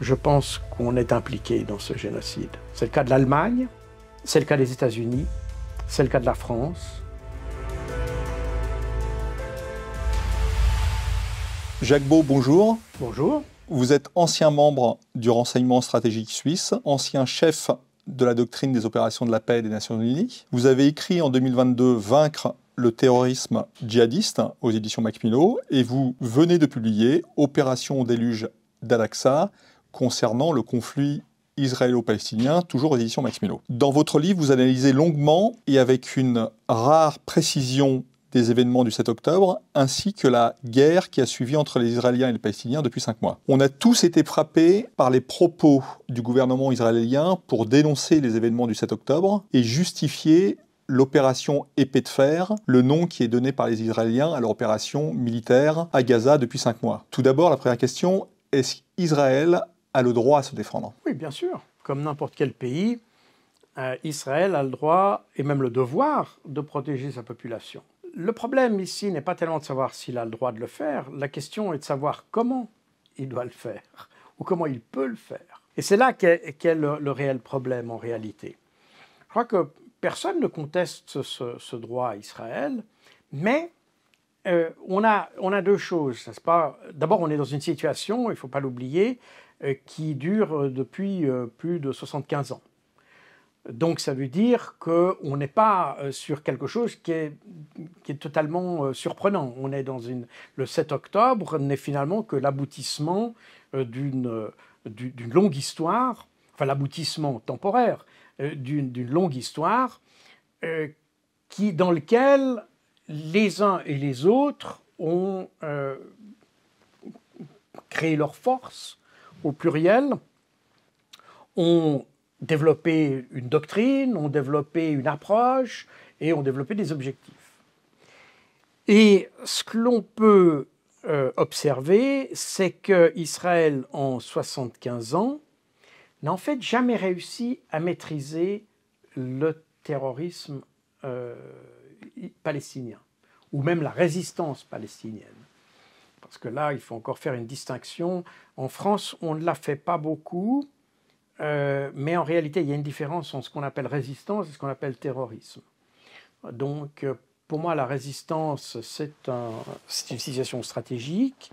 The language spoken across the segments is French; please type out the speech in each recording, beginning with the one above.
je pense qu'on est impliqué dans ce génocide. C'est le cas de l'Allemagne, c'est le cas des États-Unis, c'est le cas de la France. Jacques Beau, bonjour. Bonjour. Vous êtes ancien membre du renseignement stratégique suisse, ancien chef de la doctrine des opérations de la paix des Nations Unies. Vous avez écrit en 2022 Vaincre le terrorisme djihadiste aux éditions Macmillan et vous venez de publier Opération déluge d'alaxa concernant le conflit israélo-palestinien, toujours aux éditions Max Milo. Dans votre livre, vous analysez longuement et avec une rare précision des événements du 7 octobre, ainsi que la guerre qui a suivi entre les Israéliens et les Palestiniens depuis cinq mois. On a tous été frappés par les propos du gouvernement israélien pour dénoncer les événements du 7 octobre et justifier l'opération épée de fer, le nom qui est donné par les Israéliens à leur opération militaire à Gaza depuis cinq mois. Tout d'abord, la première question, est-ce qu'Israël a le droit à se défendre. Oui, bien sûr. Comme n'importe quel pays, euh, Israël a le droit et même le devoir de protéger sa population. Le problème ici n'est pas tellement de savoir s'il a le droit de le faire, la question est de savoir comment il doit le faire ou comment il peut le faire. Et c'est là qu'est le, réel problème en réalité. Je crois que personne ne conteste ce, droit à Israël, mais euh, on, a, deux choses, D'abord, on est dans une situation, il ne faut pas l'oublier, euh, qui dure euh, depuis euh, plus de 75 ans. Donc ça veut dire qu'on n'est pas sur quelque chose qui est, totalement surprenant. On est dans une... Le 7 octobre n'est finalement que l'aboutissement d'une longue histoire, enfin l'aboutissement temporaire d'une longue histoire qui, dans lequel les uns et les autres ont créé leur force, au pluriel, ont développé une doctrine, ont développé une approche et ont développé des objectifs. Et ce que l'on peut euh, observer, c'est qu'Israël, en 75 ans, n'a en fait jamais réussi à maîtriser le terrorisme euh, palestinien, ou même la résistance palestinienne. Parce que là, il faut encore faire une distinction. En France, on ne la fait pas beaucoup, euh, mais en réalité, il y a une différence entre ce qu'on appelle résistance et ce qu'on appelle terrorisme. Donc, euh, pour moi, la résistance, c'est une situation stratégique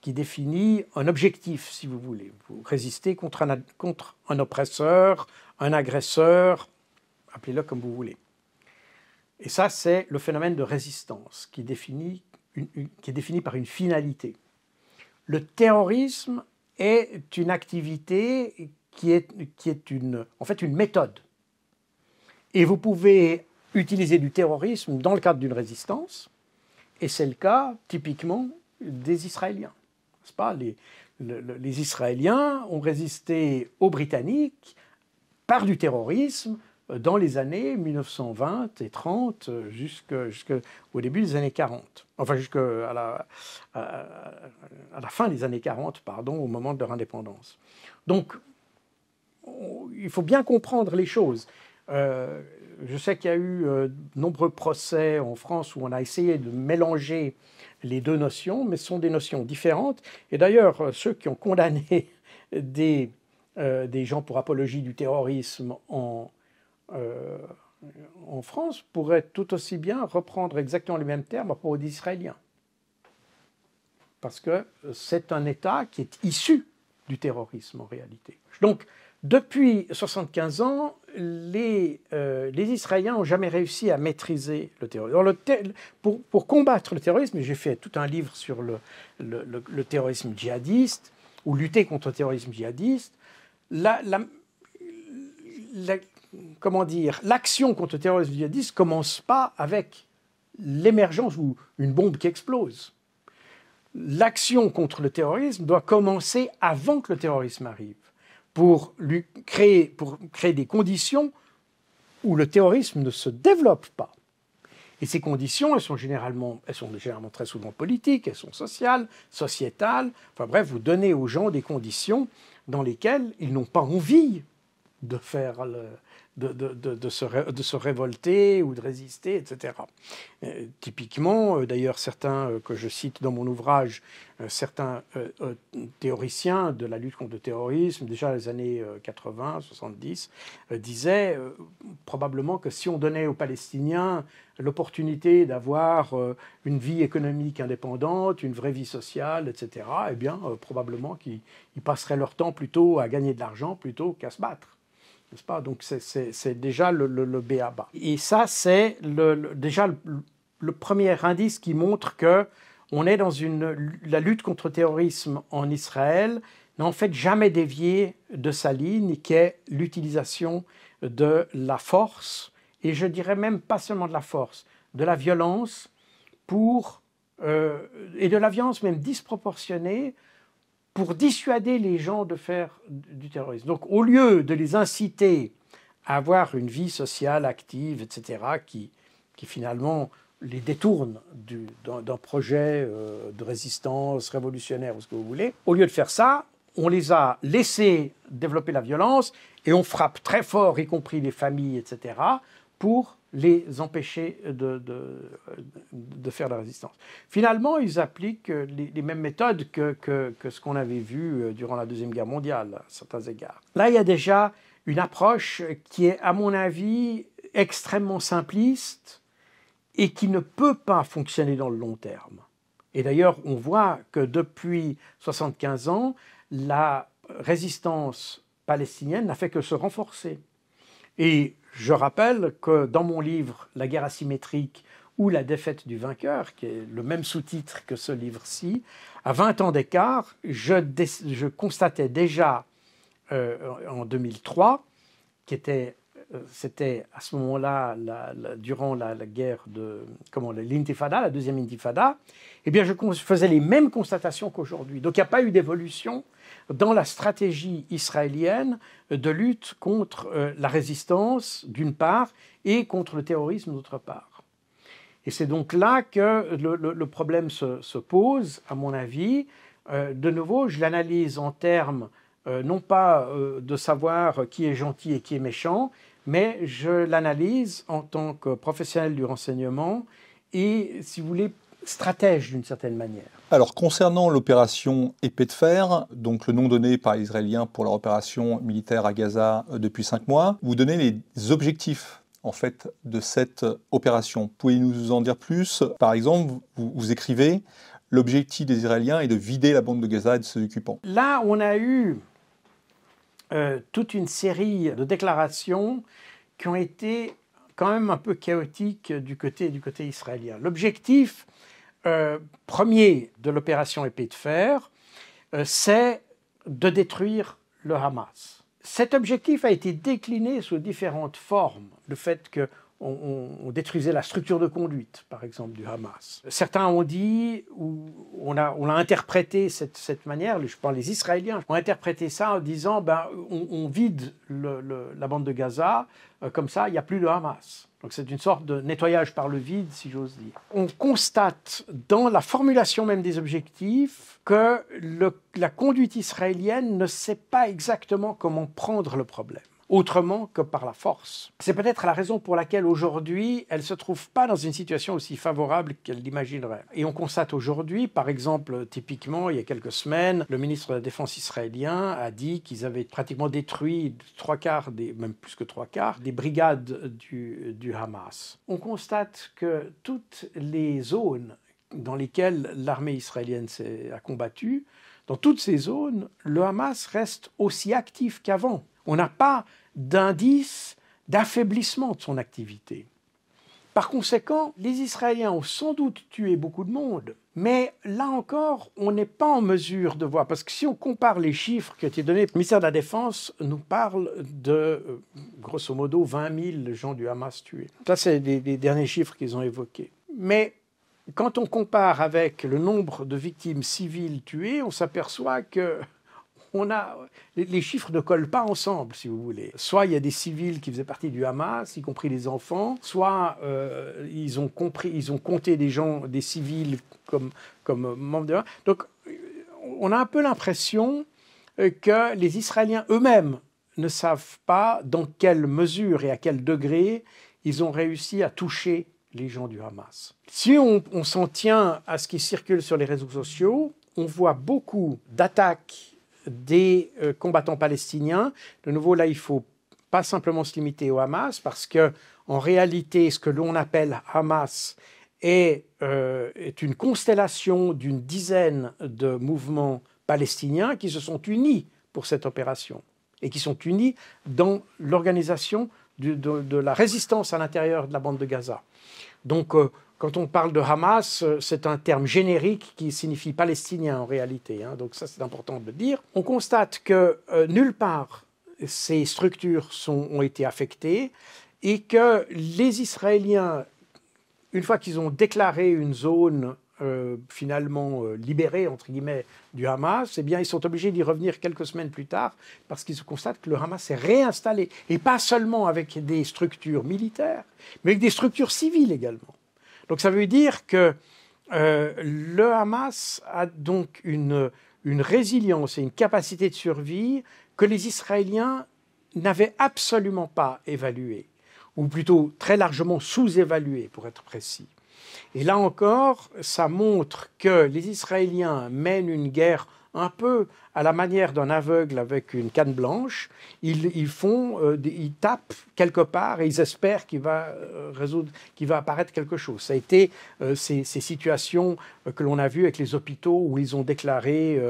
qui définit un objectif, si vous voulez. Vous résistez contre un, contre un oppresseur, un agresseur, appelez-le comme vous voulez. Et ça, c'est le phénomène de résistance qui définit qui est définie par une finalité. Le terrorisme est une activité qui est, qui est une, en fait une méthode. Et vous pouvez utiliser du terrorisme dans le cadre d'une résistance, et c'est le cas typiquement des Israéliens. Pas les, les Israéliens ont résisté aux Britanniques par du terrorisme dans les années 1920 et 30 jusqu'au début des années 40. Enfin, jusqu'à la, à, la fin des années 40, pardon, au moment de leur indépendance. Donc, il faut bien comprendre les choses. Euh, je sais qu'il y a eu euh, de nombreux procès en France où on a essayé de mélanger les deux notions, mais ce sont des notions différentes. Et d'ailleurs, euh, ceux qui ont condamné des, des gens pour apologie du terrorisme en, euh, en France pourrait tout aussi bien reprendre exactement les mêmes termes à propos des Israéliens. Parce que c'est un État qui est issu du terrorisme en réalité. Donc, depuis 75 ans, les, euh, les Israéliens n'ont jamais réussi à maîtriser le terrorisme. pour, pour, combattre le terrorisme, j'ai fait tout un livre sur le, le, terrorisme djihadiste, ou lutter contre le terrorisme djihadiste. la, comment dire, l'action contre le terrorisme djihadiste commence pas avec l'émergence ou une bombe qui explose. L'action contre le terrorisme doit commencer avant que le terrorisme arrive, pour, créer, des conditions où le terrorisme ne se développe pas. Et ces conditions, elles sont généralement, elles sont généralement très souvent politiques, elles sont sociales, sociétales. Enfin bref, vous donnez aux gens des conditions dans lesquelles ils n'ont pas envie de, faire de, de, se révolter ou de résister, etc. Euh, typiquement, euh, d'ailleurs, certains euh, que je cite dans mon ouvrage, certains théoriciens de la lutte contre le terrorisme, déjà les années 80, 70, disaient probablement que si on donnait aux Palestiniens l'opportunité d'avoir une vie économique indépendante, une vraie vie sociale, etc., eh bien, probablement qu'ils passeraient leur temps plutôt à gagner de l'argent plutôt qu'à se battre. N'est-ce pas Donc c'est déjà le, le, BABA. Et ça, c'est déjà le, premier indice qui montre que on est dans une, la lutte contre le terrorisme en Israël n'a en fait jamais dévié de sa ligne, qui est l'utilisation de la force, et je dirais même pas seulement de la force, de la violence pour, euh, et de la violence même disproportionnée pour dissuader les gens de faire du terrorisme. Donc au lieu de les inciter à avoir une vie sociale active, etc., qui, qui finalement les détourne d'un projet euh, de résistance révolutionnaire ou ce que vous voulez, au lieu de faire ça, on les a laissés développer la violence et on frappe très fort, y compris les familles, etc., pour les empêcher de, de, de, faire la résistance. Finalement, ils appliquent les, mêmes méthodes que, que ce qu'on avait vu euh, durant la Deuxième Guerre mondiale, à certains égards. Là, il y a déjà une approche qui est, à mon avis, extrêmement simpliste et qui ne peut pas fonctionner dans le long terme. Et d'ailleurs, on voit que depuis 75 ans, la résistance palestinienne n'a fait que se renforcer. Et je rappelle que dans mon livre La guerre asymétrique ou la défaite du vainqueur, qui est le même sous-titre que ce livre-ci, à 20 ans d'écart, je, constatais déjà euh, en 2003, qui était euh, c'était à ce moment-là, durant la, guerre de comment l'intifada, la deuxième intifada, eh bien je faisais les mêmes constatations qu'aujourd'hui. Donc il n'y a pas eu d'évolution dans la stratégie israélienne de lutte contre euh, la résistance d'une part et contre le terrorisme d'autre part. Et c'est donc là que le, problème se, pose, à mon avis. Euh, de nouveau, je l'analyse en termes non pas de savoir qui est gentil et qui est méchant, mais je l'analyse en tant que professionnel du renseignement et, si vous voulez, stratège d'une certaine manière. Alors concernant l'opération Épée de fer, donc le nom donné par les Israéliens pour leur opération militaire à Gaza euh, depuis cinq mois, vous donnez les objectifs en fait de cette opération. Pouvez-vous nous en dire plus Par exemple, vous, vous écrivez l'objectif des Israéliens est de vider la bande de Gaza et de ses occupants. Là, on a eu euh, toute une série de déclarations qui ont été quand même un peu chaotiques du côté, du côté israélien. L'objectif euh, premier de l'opération Épée de fer, euh, c'est de détruire le Hamas. Cet objectif a été décliné sous différentes formes. Le fait que on, détruisait la structure de conduite, par exemple, du Hamas. Certains ont dit, ou on a, interprété cette, cette manière, je parle les Israéliens, ont interprété ça en disant, ben, on, vide la bande de Gaza, euh, comme ça, il n'y a plus le Hamas. Donc c'est une sorte de nettoyage par le vide, si j'ose dire. On constate dans la formulation même des objectifs que la conduite israélienne ne sait pas exactement comment prendre le problème autrement que par la force. C'est peut-être la raison pour laquelle aujourd'hui, elle ne se trouve pas dans une situation aussi favorable qu'elle l'imaginerait. Et on constate aujourd'hui, par exemple, typiquement, il y a quelques semaines, le ministre de la Défense israélien a dit qu'ils avaient pratiquement détruit trois quarts, même plus que trois quarts, des brigades du, du Hamas. On constate que toutes les zones dans lesquelles l'armée israélienne a combattu, dans toutes ces zones, le Hamas reste aussi actif qu'avant. On n'a pas d'indice d'affaiblissement de son activité. Par conséquent, les Israéliens ont sans doute tué beaucoup de monde, mais là encore, on n'est pas en mesure de voir, parce que si on compare les chiffres qui ont été donnés, le ministère de la Défense nous parle de, euh, grosso modo, 20 000 gens du Hamas tués. Ça, c'est les, derniers chiffres qu'ils ont évoqués. Mais quand on compare avec le nombre de victimes civiles tuées, on s'aperçoit que on a les, chiffres ne collent pas ensemble, si vous voulez. Soit il y a des civils qui faisaient partie du Hamas, y compris les enfants, soit euh, ils ont compris, ils ont compté des gens, des civils comme comme membres de. Donc on a un peu l'impression euh, que les Israéliens eux-mêmes ne savent pas dans quelle mesure et à quel degré ils ont réussi à toucher les gens du Hamas. Si on s'en tient à ce qui circule sur les réseaux sociaux, on voit beaucoup d'attaques des euh, combattants palestiniens. De nouveau, là, il faut pas simplement se limiter au Hamas, parce que en réalité, ce que l'on appelle Hamas est, euh, est une constellation d'une dizaine de mouvements palestiniens qui se sont unis pour cette opération et qui sont unis dans l'organisation de, la résistance à l'intérieur de la bande de Gaza. Donc, euh, quand on parle de Hamas, euh, c'est un terme générique qui signifie palestinien en réalité, hein. donc ça c'est important de le dire. On constate que euh, nulle part ces structures ont été affectées et que les Israéliens, une fois qu'ils ont déclaré une zone euh, finalement libérée, entre guillemets du Hamas, eh bien ils sont obligés d'y revenir quelques semaines plus tard parce qu'ils constatent que le Hamas s'est réinstallé et pas seulement avec des structures militaires, mais avec des structures civiles également. Donc ça veut dire que euh, le Hamas a donc une, une résilience et une capacité de survie que les Israéliens n'avaient absolument pas évaluée, ou plutôt très largement sous-évaluée pour être précis. Et là encore, ça montre que les Israéliens mènent une guerre un peu à la manière d'un aveugle avec une canne blanche. Ils, font, euh, ils tapent quelque part et ils espèrent qu'il va euh, résoudre, qu'il va apparaître quelque chose. Ça a été euh, ces, situations que l'on a vues avec les hôpitaux où ils ont déclaré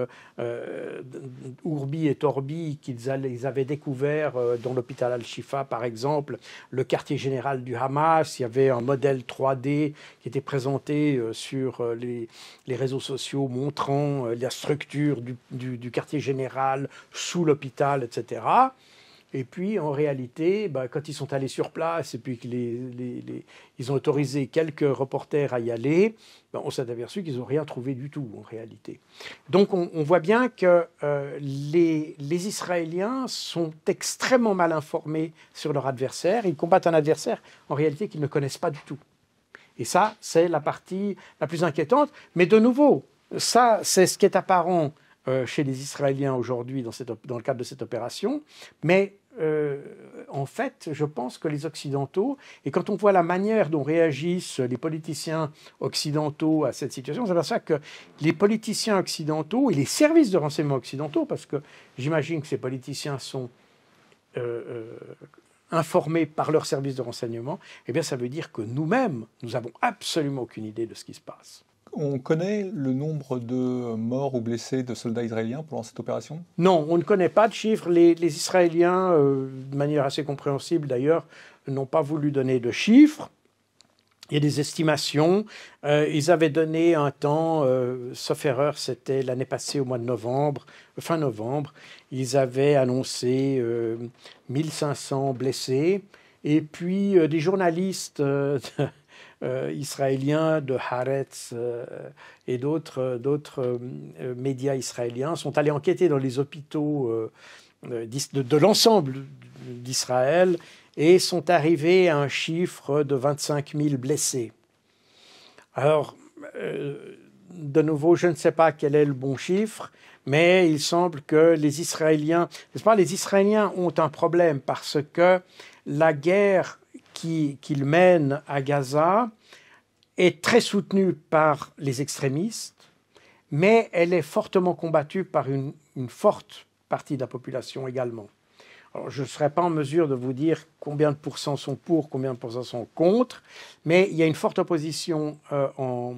Urbi et Torbi qu'ils avaient découvert dans l'hôpital Al-Shifa, par exemple, le quartier général du Hamas. Il y avait un modèle 3D qui était présenté sur les réseaux sociaux montrant la structure du, quartier général, sous l'hôpital, etc. Et puis, en réalité, bah, quand ils sont allés sur place et puis qu'ils ont autorisé quelques reporters à y aller, bah, on s'est aperçu qu'ils n'ont rien trouvé du tout, en réalité. Donc, on, voit bien que euh, les, les, Israéliens sont extrêmement mal informés sur leur adversaire. Ils combattent un adversaire, en réalité, qu'ils ne connaissent pas du tout. Et ça, c'est la partie la plus inquiétante. Mais de nouveau, ça, c'est ce qui est apparent euh, chez les Israéliens aujourd'hui dans, le cadre de cette opération, mais euh, en fait, je pense que les Occidentaux, et quand on voit la manière dont réagissent les politiciens occidentaux à cette situation, pour ça que les politiciens occidentaux et les services de renseignement occidentaux, parce que j'imagine que ces politiciens sont euh, informés par leurs services de renseignement, eh bien ça veut dire que nous-mêmes, nous n'avons absolument aucune idée de ce qui se passe. On connaît le nombre de morts ou blessés de soldats israéliens pendant cette opération Non, on ne connaît pas de chiffres. Les, Israéliens, euh, de manière assez compréhensible d'ailleurs, n'ont pas voulu donner de chiffres. et y des estimations. Euh, ils avaient donné un temps, euh, sauf erreur, c'était l'année passée au mois de novembre, fin novembre, ils avaient annoncé 1500 blessés. Et puis des journalistes euh, israéliens de Haaretz euh, et d'autres, euh, d'autres médias israéliens sont allés enquêter dans les hôpitaux de, l'ensemble d'Israël et sont arrivés à un chiffre de 25 000 blessés. Alors, de nouveau, je ne sais pas quel est le bon chiffre, mais il semble que les Israéliens, n'est-ce pas, les Israéliens ont un problème parce que la guerre qu'il mène à Gaza est très soutenue par les extrémistes, mais elle est fortement combattue par une, forte partie de la population également. Alors, je ne serai pas en mesure de vous dire combien de pourcents sont pour, combien de pourcents sont contre, mais il y a une forte opposition euh, en,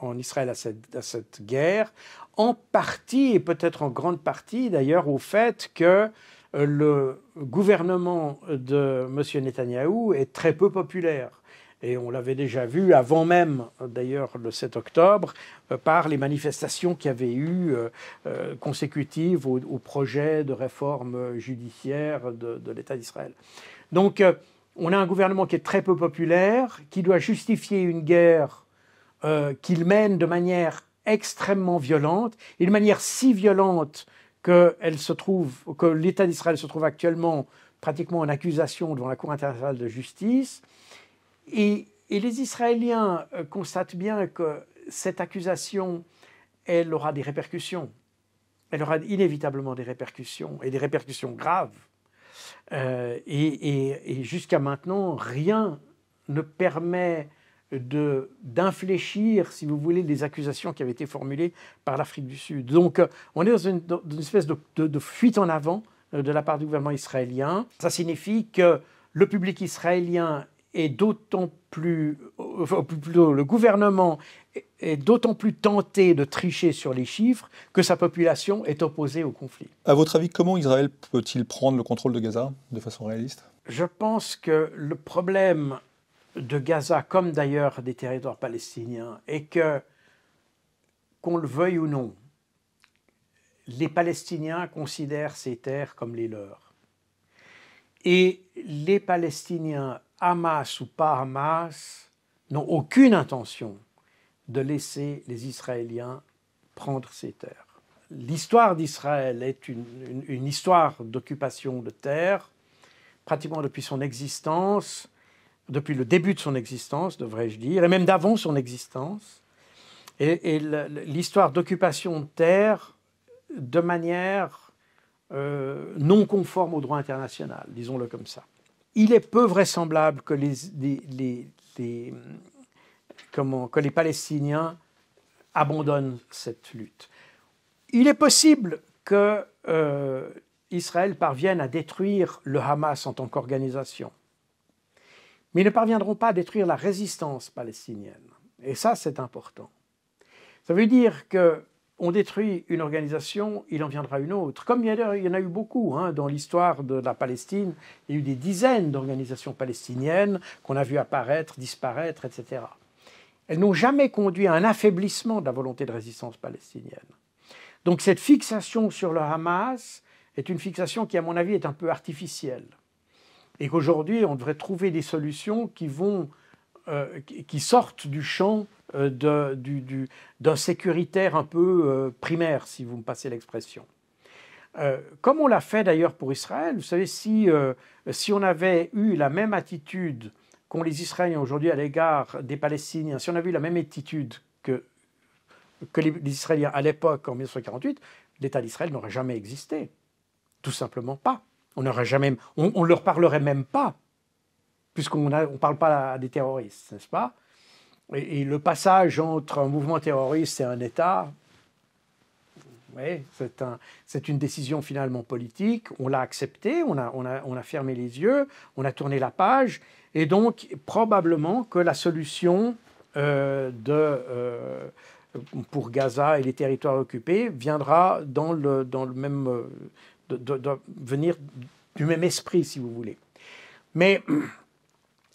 en, Israël à cette, à cette, guerre, en partie et peut-être en grande partie d'ailleurs au fait que le gouvernement de M. Netanyahou est très peu populaire. Et on l'avait déjà vu avant même, d'ailleurs, le 7 octobre, euh, par les manifestations qui avaient eu eues euh, consécutives au, projet de réforme judiciaire de, l'État d'Israël. Donc, euh, on a un gouvernement qui est très peu populaire, qui doit justifier une guerre qu'il mène de manière extrêmement violente, et de manière si violente se trouve, que l'État d'Israël se trouve actuellement pratiquement en accusation devant la Cour internationale de justice. Et, les Israéliens euh, constatent bien que cette accusation, elle aura des répercussions. Elle aura inévitablement des répercussions, et des répercussions graves. Euh, et jusqu'à maintenant, rien ne permet d'infléchir, si vous voulez, les accusations qui avaient été formulées par l'Afrique du Sud. Donc euh, on est dans une, espèce de, fuite en avant euh, de la part du gouvernement israélien. Ça signifie que le public israélien est d'autant plus, euh, enfin, plutôt le gouvernement est d'autant plus tenté de tricher sur les chiffres que sa population est opposée au conflit. À votre avis, comment Israël peut-il prendre le contrôle de Gaza de façon réaliste Je pense que le problème de Gaza, comme d'ailleurs des territoires palestiniens, et que, qu'on le veuille ou non, les Palestiniens considèrent ces terres comme les leurs. Et les Palestiniens, Hamas ou pas Hamas, n'ont aucune intention de laisser les Israéliens prendre ces terres. L'histoire d'Israël est une histoire d'occupation de terres, pratiquement depuis son existence, depuis le début de son existence, devrais-je dire, et même d'avant son existence, et, l'histoire d'occupation de terre de manière euh, non conforme au droit international, disons-le comme ça. Il est peu vraisemblable que les, que les Palestiniens abandonnent cette lutte. Il est possible que euh, Israël parvienne à détruire le Hamas en tant qu'organisation mais ils ne parviendront pas à détruire la résistance palestinienne. Et ça, c'est important. Ça veut dire qu'on détruit une organisation, il en viendra une autre. Comme il y en a eu beaucoup hein, dans l'histoire de la Palestine, il y a eu des dizaines d'organisations palestiniennes qu'on a vues apparaître, disparaître, etc. Elles n'ont jamais conduit à un affaiblissement de la volonté de résistance palestinienne. Donc cette fixation sur le Hamas est une fixation qui, à mon avis, est un peu artificielle. Et qu'aujourd'hui, on devrait trouver des solutions qui, vont, euh, qui sortent du champ euh, d'un sécuritaire un peu euh, primaire, si vous me passez l'expression. comme on l'a fait d'ailleurs pour Israël, vous savez, si, si on avait eu la même attitude qu'ont les Israéliens aujourd'hui à l'égard des Palestiniens, si on avait eu la même attitude que, que les, les Israéliens à l'époque, en 1948, l'État d'Israël n'aurait jamais existé. Tout simplement pas. On ne jamais, on, leur parlerait même pas, puisqu'on ne parle pas des terroristes, n'est-ce pas et, le passage entre un mouvement terroriste et un État, c'est un, une décision finalement politique. On l'a accepté, on a, on, a, fermé les yeux, on a tourné la page, et donc probablement que la solution euh, euh, pour Gaza et les territoires occupés viendra dans le, dans le même euh, de, venir du même esprit, si vous voulez. Mais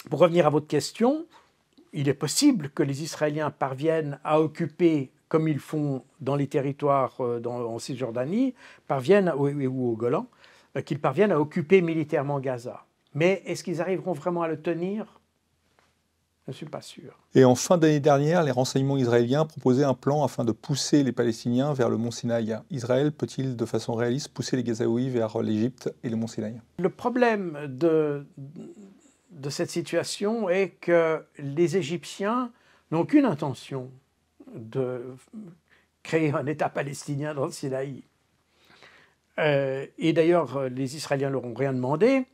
pour revenir à votre question, il est possible que les Israéliens parviennent à occuper, comme ils font dans les territoires euh, en Cisjordanie, parviennent, ou, au Golan, euh, qu'ils parviennent à occuper militairement Gaza. Mais est-ce qu'ils arriveront vraiment à le tenir je ne suis pas sûr. Et en fin d'année dernière, les renseignements israéliens proposaient un plan afin de pousser les Palestiniens vers le mont Sinaï. Israël peut-il de façon réaliste pousser les Gazaouis vers l'Égypte et le mont Sinaï Le problème de, cette situation est que les Égyptiens n'ont aucune intention de créer un État palestinien dans le Sinaï. Euh, et d'ailleurs, les Israéliens ne leur ont rien demandé.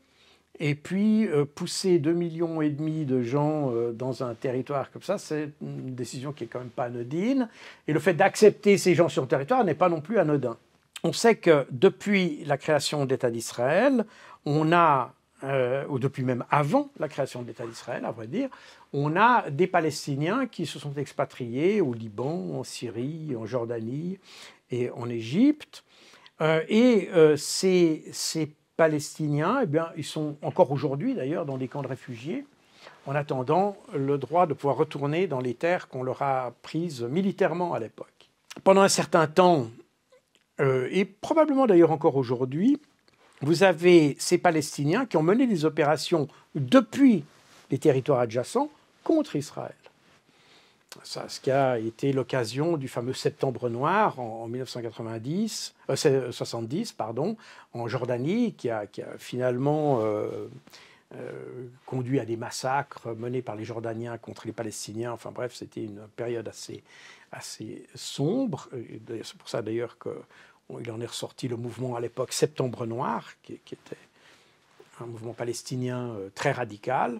Et puis, euh, pousser 2,5 millions et demi de gens euh, dans un territoire comme ça, c'est une décision qui est quand même pas anodine. Et le fait d'accepter ces gens sur le territoire n'est pas non plus anodin. On sait que depuis la création de l'État d'Israël, on a, euh, ou depuis même avant la création de l'État d'Israël, à vrai dire, on a des Palestiniens qui se sont expatriés au Liban, en Syrie, en Jordanie et en Égypte. et ces, ces palestiniens, eh bien, ils sont encore aujourd'hui d'ailleurs dans des camps de réfugiés, en attendant le droit de pouvoir retourner dans les terres qu'on leur a prises militairement à l'époque. Pendant un certain temps, euh, et probablement d'ailleurs encore aujourd'hui, vous avez ces Palestiniens qui ont mené des opérations depuis les territoires adjacents contre Israël ce qui a été l'occasion du fameux Septembre noir en, 70, euh, pardon, en Jordanie, qui a, finalement euh, euh, conduit à des massacres menés par les Jordaniens contre les Palestiniens. Enfin bref, c'était une période assez, assez sombre. C'est pour ça d'ailleurs qu'il en est ressorti le mouvement à l'époque Septembre noir, qui, qui, était un mouvement palestinien très radical.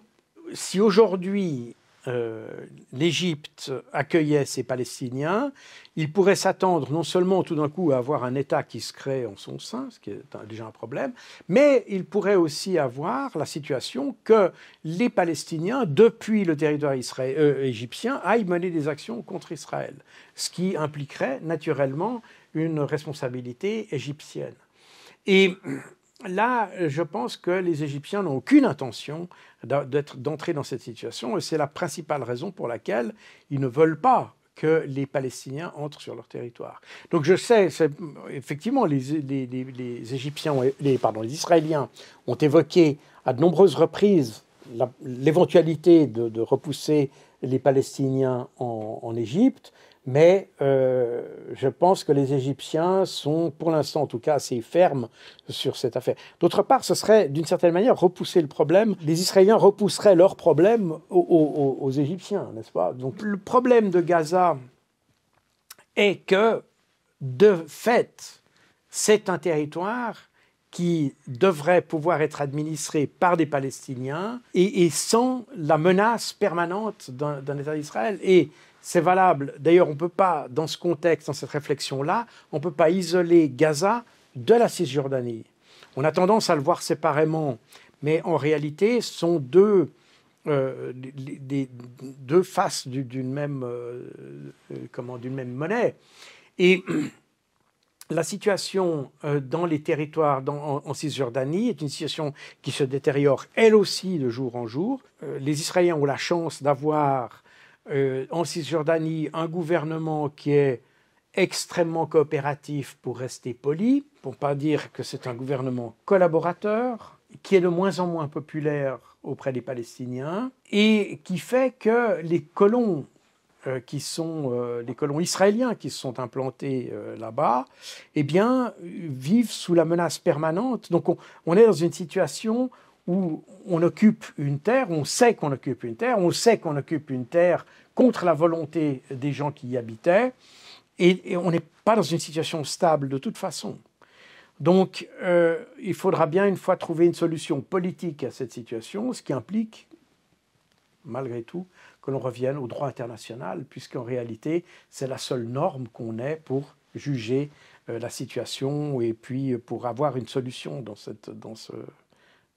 Si aujourd'hui euh, l'Égypte accueillait ses Palestiniens, il pourrait s'attendre non seulement tout d'un coup à avoir un État qui se crée en son sein, ce qui est déjà un problème, mais il pourrait aussi avoir la situation que les Palestiniens, depuis le territoire euh, égyptien, aillent mener des actions contre Israël, ce qui impliquerait naturellement une responsabilité égyptienne. Et là, je pense que les Égyptiens n'ont aucune intention d'entrer dans cette situation et c'est la principale raison pour laquelle ils ne veulent pas que les Palestiniens entrent sur leur territoire. Donc je sais, effectivement, les, Israéliens ont évoqué à de nombreuses reprises l'éventualité de, repousser les Palestiniens en Égypte. Mais euh, je pense que les Égyptiens sont, pour l'instant en tout cas, assez fermes sur cette affaire. D'autre part, ce serait d'une certaine manière repousser le problème. Les Israéliens repousseraient leur problème aux, Égyptiens, n'est-ce pas Donc le problème de Gaza est que, de fait, c'est un territoire qui devrait pouvoir être administré par des Palestiniens et, et sans la menace permanente d'un État d'Israël. Et c'est valable. D'ailleurs, on ne peut pas, dans ce contexte, dans cette réflexion-là, on ne peut pas isoler Gaza de la Cisjordanie. On a tendance à le voir séparément, mais en réalité, ce sont deux, euh, deux faces d'une même, euh, euh, même monnaie. Et la situation dans les territoires en, Cisjordanie est une situation qui se détériore elle aussi de jour en jour. les Israéliens ont la chance d'avoir euh, en Cisjordanie un gouvernement qui est extrêmement coopératif pour rester poli, pour ne pas dire que c'est un gouvernement collaborateur, qui est de moins en moins populaire auprès des Palestiniens, et qui fait que les colons euh, qui sont euh, les colons israéliens qui se sont implantés là-bas, eh bien, vivent sous la menace permanente. Donc on est dans une situation où on occupe une terre, on sait qu'on occupe une terre, on sait qu'on occupe une terre contre la volonté des gens qui y habitaient, et, on n'est pas dans une situation stable de toute façon. Donc euh, il faudra bien une fois trouver une solution politique à cette situation, ce qui implique, malgré tout, que l'on revienne au droit international, puisqu'en réalité, c'est la seule norme qu'on ait pour juger euh, la situation et puis pour avoir une solution dans, cette, dans ce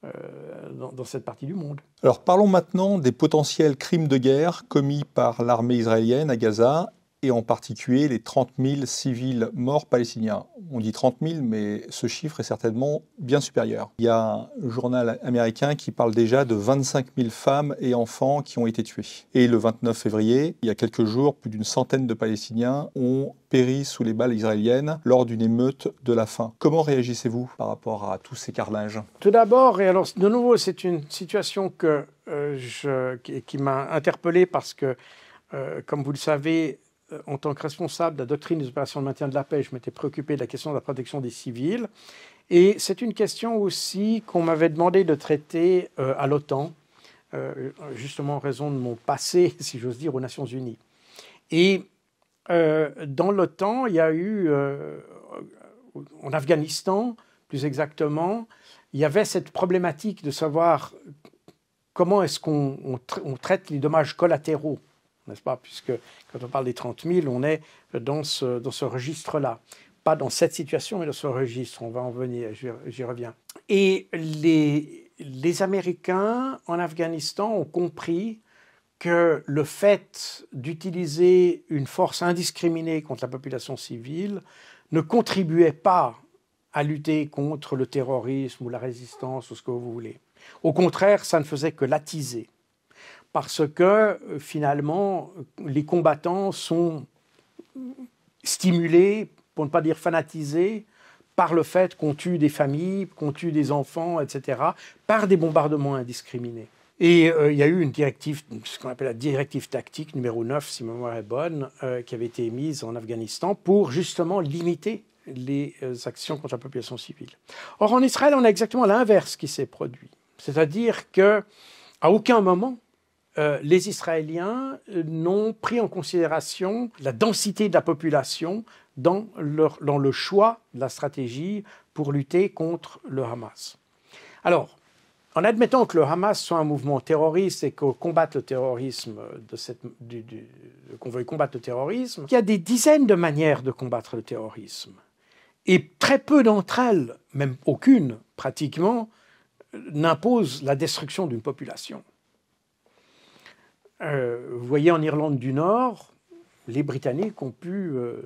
euh, dans, cette partie du monde. Alors parlons maintenant des potentiels crimes de guerre commis par l'armée israélienne à Gaza et en particulier les 30 000 civils morts palestiniens. On dit 30 000, mais ce chiffre est certainement bien supérieur. Il y a un journal américain qui parle déjà de 25 000 femmes et enfants qui ont été tués. Et le 29 février, il y a quelques jours, plus d'une centaine de Palestiniens ont péri sous les balles israéliennes lors d'une émeute de la faim. Comment réagissez-vous par rapport à tous ces carnages Tout d'abord, et alors de nouveau, c'est une situation que, euh, je, qui, m'a interpellé parce que, euh, comme vous le savez, euh, en tant que responsable de la doctrine des opérations de maintien de la paix, je m'étais préoccupé de la question de la protection des civils. Et c'est une question aussi qu'on m'avait demandé de traiter euh, à l'OTAN, euh, justement en raison de mon passé, si j'ose dire, aux Nations Unies. Et dans l'OTAN, il y a eu, en Afghanistan plus exactement, il y avait cette problématique de savoir comment est-ce qu'on traite les dommages collatéraux n'est-ce pas Puisque quand on parle des 30 000, on est dans ce, registre-là. Pas dans cette situation, mais dans ce registre. On va en venir, j'y reviens. Et les, les Américains en Afghanistan ont compris que le fait d'utiliser une force indiscriminée contre la population civile ne contribuait pas à lutter contre le terrorisme ou la résistance ou ce que vous voulez. Au contraire, ça ne faisait que l'attiser parce que euh, finalement, les combattants sont stimulés, pour ne pas dire fanatisés, par le fait qu'on tue des familles, qu'on tue des enfants, etc., par des bombardements indiscriminés. Et euh, il y a eu une directive, ce qu'on appelle la directive tactique numéro 9, si ma mémoire est bonne, euh, qui avait été émise en Afghanistan pour justement limiter les actions contre la population civile. Or, en Israël, on a exactement l'inverse qui s'est produit. C'est-à-dire que à aucun moment, euh, les Israéliens euh, n'ont pris en considération la densité de la population dans, le choix de la stratégie pour lutter contre le Hamas. Alors, en admettant que le Hamas soit un mouvement terroriste et qu'on combatte le terrorisme, qu'on veuille combattre le terrorisme, il y a des dizaines de manières de combattre le terrorisme. Et très peu d'entre elles, même aucune pratiquement, euh, n'impose la destruction d'une population. Euh, vous voyez, en Irlande du Nord, les Britanniques ont pu euh,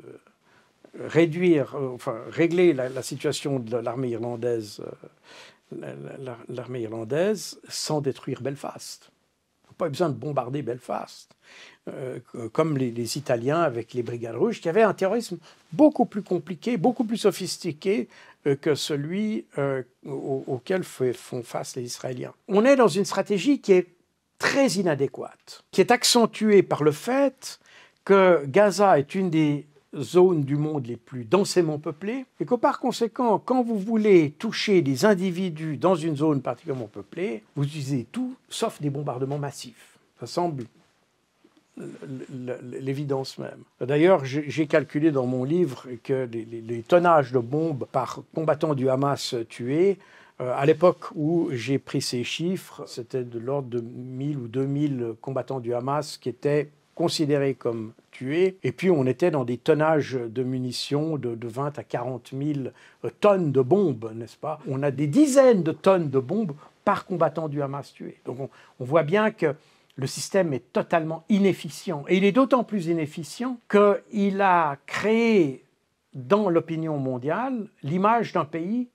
réduire, euh, enfin, régler la, situation de l'armée irlandaise, l'armée irlandaise sans détruire Belfast. Pas besoin de bombarder Belfast, comme les, Italiens avec les Brigades Rouges, qui avaient un terrorisme beaucoup plus compliqué, beaucoup plus sophistiqué que celui auquel font face les Israéliens. On est dans une stratégie qui est très inadéquate, qui est accentuée par le fait que Gaza est une des zones du monde les plus densément peuplées, et que par conséquent, quand vous voulez toucher des individus dans une zone particulièrement peuplée, vous utilisez tout sauf des bombardements massifs. Ça semble l'évidence même. D'ailleurs, j'ai calculé dans mon livre que les, tonnages de bombes par combattant du Hamas tués euh, à l'époque où j'ai pris ces chiffres, c'était de l'ordre de 1000 ou 2000 combattants du Hamas qui étaient considérés comme tués. Et puis on était dans des tonnages de munitions de, de 20 à 40 000 tonnes de bombes, n'est-ce pas On a des dizaines de tonnes de bombes par combattant du Hamas tué. Donc on, on voit bien que le système est totalement inefficient. Et il est d'autant plus inefficient qu'il a créé dans l'opinion mondiale l'image d'un pays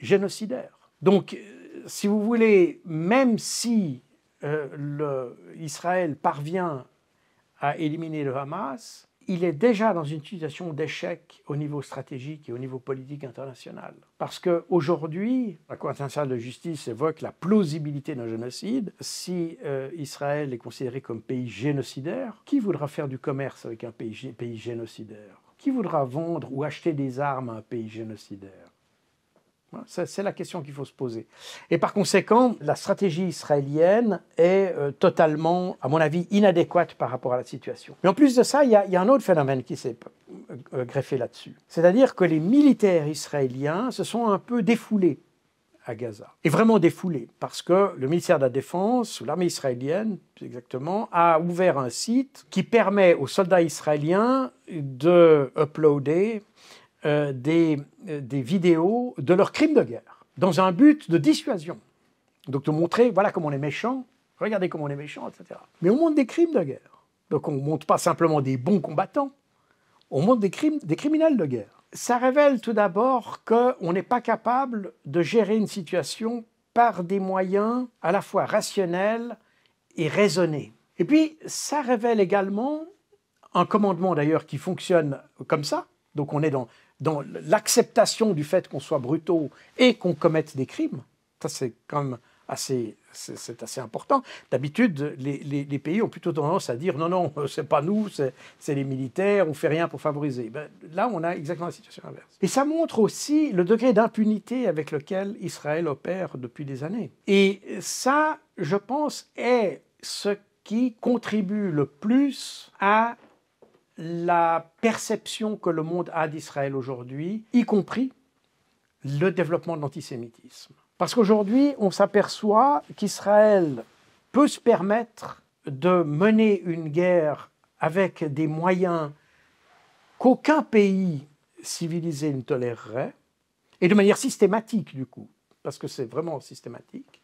génocidaire. Donc, euh, si vous voulez, même si euh, Israël parvient à éliminer le Hamas, il est déjà dans une situation d'échec au niveau stratégique et au niveau politique international. Parce qu'aujourd'hui, la Cour internationale de justice évoque la plausibilité d'un génocide. Si euh, Israël est considéré comme pays génocidaire, qui voudra faire du commerce avec un pays, pays génocidaire Qui voudra vendre ou acheter des armes à un pays génocidaire c'est la question qu'il faut se poser. Et par conséquent, la stratégie israélienne est euh, totalement, à mon avis, inadéquate par rapport à la situation. Mais en plus de ça, il y, a, un autre phénomène qui s'est euh, euh, greffé là-dessus. C'est-à-dire que les militaires israéliens se sont un peu défoulés à Gaza. Et vraiment défoulés, parce que le ministère de la Défense, ou l'armée israélienne plus exactement, a ouvert un site qui permet aux soldats israéliens de uploader euh, des, euh, des, vidéos de leurs crimes de guerre, dans un but de dissuasion. Donc de montrer, voilà comment on est méchant, regardez comment on est méchant, etc. Mais on montre des crimes de guerre. Donc on ne montre pas simplement des bons combattants, on montre des, crimes, des criminels de guerre. Ça révèle tout d'abord qu'on n'est pas capable de gérer une situation par des moyens à la fois rationnels et raisonnés. Et puis, ça révèle également un commandement d'ailleurs qui fonctionne comme ça. Donc on est dans dans l'acceptation du fait qu'on soit brutaux et qu'on commette des crimes. Ça, c'est quand même assez, c'est, assez important. D'habitude, les, pays ont plutôt tendance à dire non, non, c'est pas nous, c'est, les militaires, on fait rien pour favoriser. Ben, là, on a exactement la situation inverse. Et ça montre aussi le degré d'impunité avec lequel Israël opère depuis des années. Et ça, je pense, est ce qui contribue le plus à la perception que le monde a d'Israël aujourd'hui, y compris le développement de l'antisémitisme. Parce qu'aujourd'hui, on s'aperçoit qu'Israël peut se permettre de mener une guerre avec des moyens qu'aucun pays civilisé ne tolérerait, et de manière systématique du coup, parce que c'est vraiment systématique.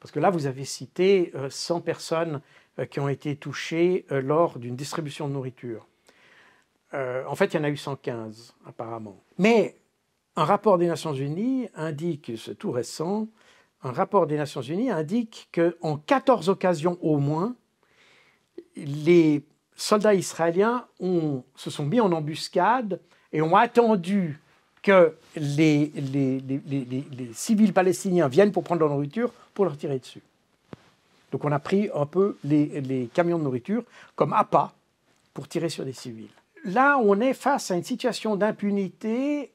Parce que là, vous avez cité 100 euh, personnes euh, qui ont été touchées euh, lors d'une distribution de nourriture. Euh, en fait, il y en a eu 115, apparemment. Mais un rapport des Nations Unies indique, c'est tout récent, un rapport des Nations Unies indique qu'en 14 occasions au moins, les soldats israéliens se sont mis en embuscade et ont attendu que les, civils palestiniens viennent pour prendre leur nourriture pour leur tirer dessus. Donc on a pris un peu les, camions de nourriture comme appât pour tirer sur des civils là, on est face à une situation d'impunité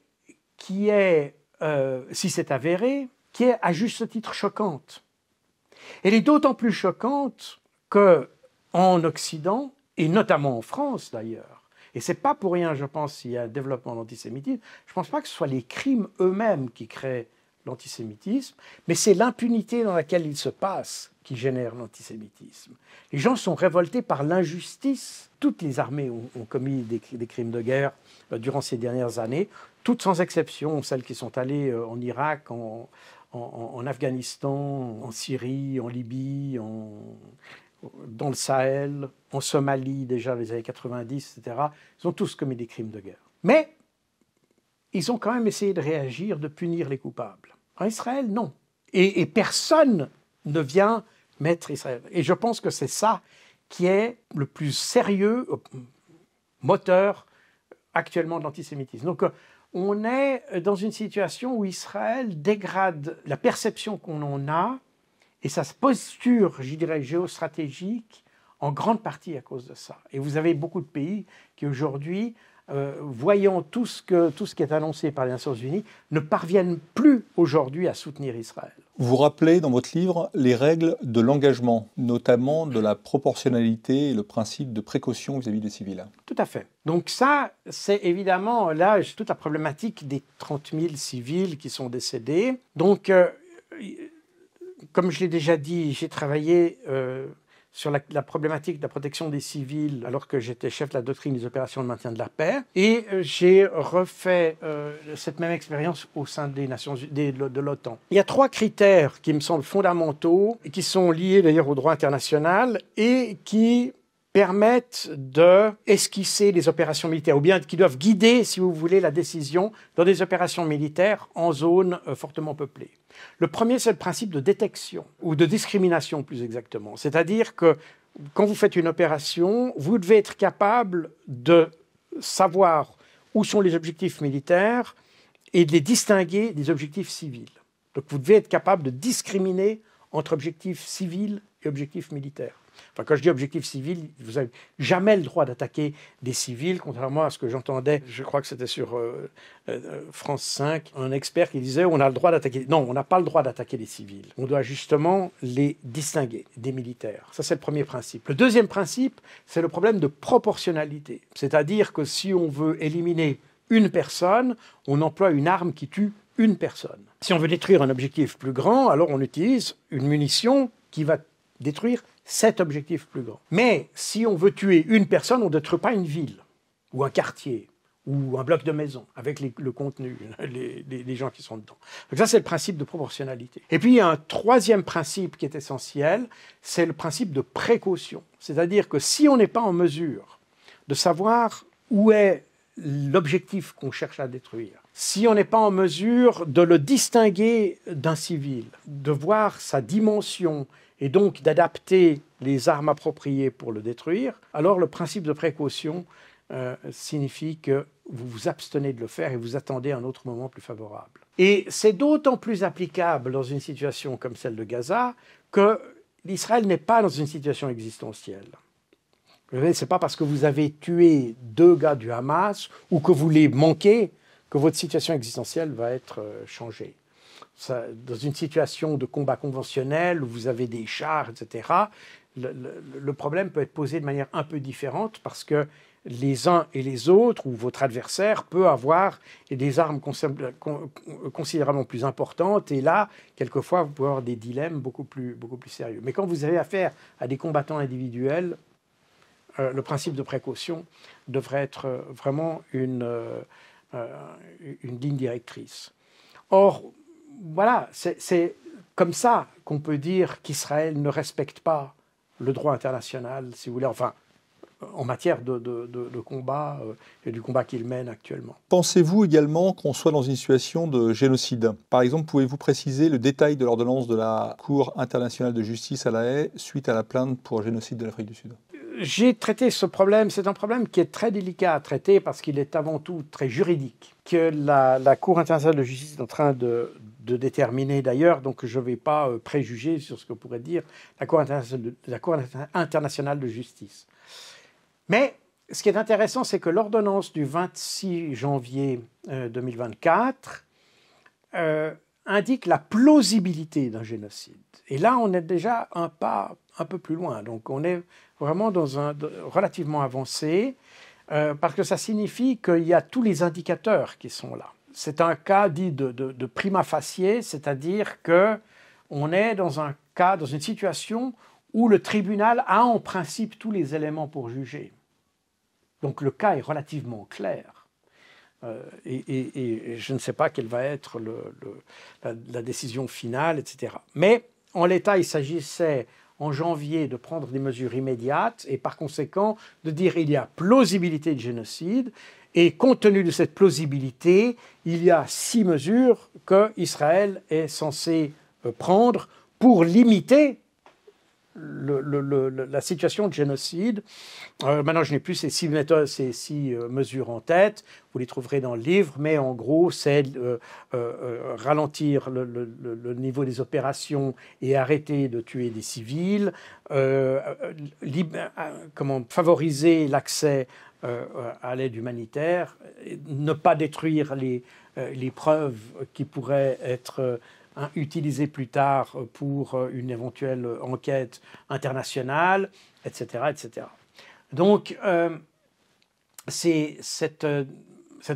qui est, euh, si c'est avéré, qui est à juste titre choquante. Elle est d'autant plus choquante que en Occident, et notamment en France d'ailleurs, et c'est pas pour rien, je pense, s'il y a un développement d'antisémitisme, je ne pense pas que ce soit les crimes eux-mêmes qui créent l'antisémitisme, mais c'est l'impunité dans laquelle il se passe qui génère l'antisémitisme. Les gens sont révoltés par l'injustice. Toutes les armées ont, commis des, crimes de guerre euh, durant ces dernières années, toutes sans exception, celles qui sont allées euh, en Irak, en, Afghanistan, en Syrie, en Libye, dans le Sahel, en Somalie déjà les années 90, etc. Ils ont tous commis des crimes de guerre. Mais ils ont quand même essayé de réagir, de punir les coupables. En Israël, non. Et, personne ne vient mettre Israël. Et je pense que c'est ça qui est le plus sérieux euh, moteur euh, actuellement de l'antisémitisme. Donc euh, on est dans une situation où Israël dégrade la perception qu'on en a et sa posture, je dirais, géostratégique en grande partie à cause de ça. Et vous avez beaucoup de pays qui aujourd'hui euh, voyant tout ce, que, tout ce qui est annoncé par les Nations Unies, ne parviennent plus aujourd'hui à soutenir Israël. Vous rappelez dans votre livre les règles de l'engagement, notamment de la proportionnalité et le principe de précaution vis-à-vis des civils. Tout à fait. Donc ça, c'est évidemment là toute la problématique des 30 000 civils qui sont décédés. Donc, euh, comme je l'ai déjà dit, j'ai travaillé... Euh, sur la, problématique de la protection des civils alors que j'étais chef de la doctrine des opérations de maintien de la paix. Et euh, j'ai refait euh, cette même expérience au sein des Nations, de l'OTAN. Il y a trois critères qui me semblent fondamentaux et qui sont liés d'ailleurs au droit international et qui permettent de esquisser les opérations militaires, ou bien qui doivent guider, si vous voulez, la décision dans des opérations militaires en zone euh, fortement peuplée. Le premier, c'est le principe de détection, ou de discrimination plus exactement. C'est-à-dire que quand vous faites une opération, vous devez être capable de savoir où sont les objectifs militaires et de les distinguer des objectifs civils. Donc vous devez être capable de discriminer entre objectifs civils et objectifs militaires quand je dis objectif civil, vous n'avez jamais le droit d'attaquer des civils, contrairement à ce que j'entendais, je crois que c'était sur euh, euh, euh, France 5, un expert qui disait on a le droit d'attaquer. Non, on n'a pas le droit d'attaquer les civils. On doit justement les distinguer des militaires. Ça, c'est le premier principe. Le deuxième principe, c'est le problème de proportionnalité. C'est-à-dire que si on veut éliminer une personne, on emploie une arme qui tue une personne. Si on veut détruire un objectif plus grand, alors on utilise une munition qui va détruire cet objectif plus grand. Mais si on veut tuer une personne, on ne détruit pas une ville ou un quartier ou un bloc de maison avec le contenu, les, les, gens qui sont dedans. Donc ça, c'est le principe de proportionnalité. Et puis, il y a un troisième principe qui est essentiel, c'est le principe de précaution. C'est-à-dire que si on n'est pas en mesure de savoir où est l'objectif qu'on cherche à détruire, si on n'est pas en mesure de le distinguer d'un civil, de voir sa dimension, et donc d'adapter les armes appropriées pour le détruire, alors le principe de précaution euh, signifie que vous vous abstenez de le faire et vous attendez un autre moment plus favorable. Et c'est d'autant plus applicable dans une situation comme celle de Gaza que l'Israël n'est pas dans une situation existentielle. Ce n'est pas parce que vous avez tué deux gars du Hamas ou que vous les manquez que votre situation existentielle va être euh, changée dans une situation de combat conventionnel où vous avez des chars, etc., le, problème peut être posé de manière un peu différente parce que les uns et les autres, ou votre adversaire, peut avoir des armes considérablement plus importantes. Et là, quelquefois, vous pouvez avoir des dilemmes beaucoup plus, beaucoup plus sérieux. Mais quand vous avez affaire à des combattants individuels, euh, le principe de précaution devrait être euh, vraiment une, euh, une ligne directrice. Or, voilà, c'est comme ça qu'on peut dire qu'Israël ne respecte pas le droit international, si vous voulez, enfin, en matière de, combat euh, et du combat qu'il mène actuellement. Pensez-vous également qu'on soit dans une situation de génocide Par exemple, pouvez-vous préciser le détail de l'ordonnance de la Cour internationale de justice à la Haye suite à la plainte pour génocide de l'Afrique du Sud j'ai traité ce problème, c'est un problème qui est très délicat à traiter parce qu'il est avant tout très juridique, que la Cour internationale de justice est en train de, de déterminer d'ailleurs, donc je ne vais pas euh, préjuger sur ce que pourrait dire la Cour, internationale de justice. Mais ce qui est intéressant, c'est que l'ordonnance du 26 janvier 2024 euh, euh, indique la plausibilité d'un génocide. Et là, on est déjà un pas un peu plus loin. Donc, on est vraiment dans un relativement avancé, parce que ça signifie qu'il y a tous les indicateurs qui sont là c'est un cas dit de, prima facie, c'est-à-dire que on est dans un cas, dans une situation où le tribunal a en principe tous les éléments pour juger. Donc le cas est relativement clair. Euh, et, je ne sais pas quelle va être la, la, décision finale, etc. Mais en l'état, il s'agissait en janvier de prendre des mesures immédiates et par conséquent de dire il y a plausibilité de génocide et compte tenu de cette plausibilité, il y a six mesures que Israël est censé euh, prendre pour limiter la situation de génocide. Euh, maintenant, je n'ai plus ces six, six euh, mesures en tête, vous les trouverez dans le livre, mais en gros, c'est ralentir le, niveau des opérations et arrêter de tuer des civils, favoriser l'accès euh, à l'aide humanitaire, ne pas détruire euh, les, preuves qui pourraient être euh, utilisées plus tard pour une éventuelle enquête internationale, etc. etc. Donc, c'est cette,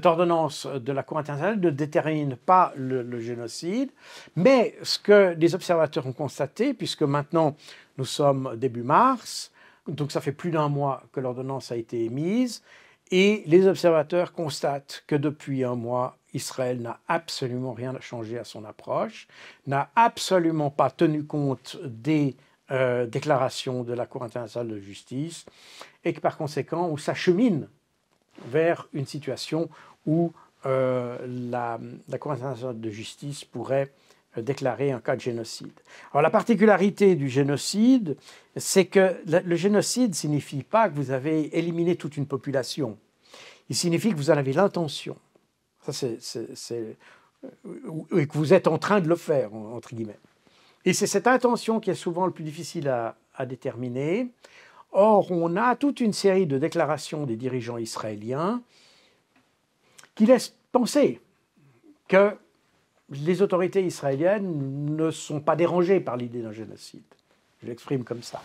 ordonnance de la Cour internationale ne détermine pas le, génocide, mais ce que les observateurs ont constaté, puisque maintenant nous sommes début mars, donc ça fait plus d'un mois que l'ordonnance a été émise, et les observateurs constatent que depuis un mois, Israël n'a absolument rien changé à son approche, n'a absolument pas tenu compte des euh, déclarations de la Cour internationale de justice, et que par conséquent, on s'achemine vers une situation où euh, la, Cour internationale de justice pourrait euh, déclarer un cas de génocide. Alors la particularité du génocide, c'est que le génocide signifie pas que vous avez éliminé toute une population. Il signifie que vous en avez l'intention. Ça, c'est, euh, et que vous êtes en train de le faire, entre guillemets. Et c'est cette intention qui est souvent le plus difficile à déterminer. Or, on a toute une série de déclarations des dirigeants israéliens qui laissent penser que les autorités israéliennes ne sont pas dérangées par l'idée d'un génocide. Je l'exprime comme ça.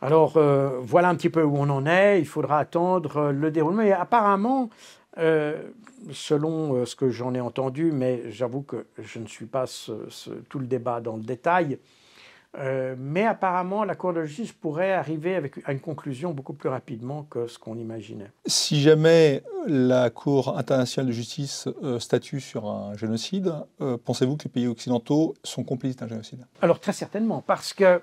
Alors euh, voilà un petit peu où on en est, il faudra attendre euh, le déroulement. Et apparemment, euh, selon ce que j'en ai entendu, mais j'avoue que je ne suis pas tout le débat dans le détail, euh, mais apparemment, la Cour de justice pourrait arriver avec, à une conclusion beaucoup plus rapidement que ce qu'on imaginait. Si jamais la Cour internationale de justice euh, statue sur un génocide, euh, pensez-vous que les pays occidentaux sont complices d'un génocide Alors très certainement, parce que,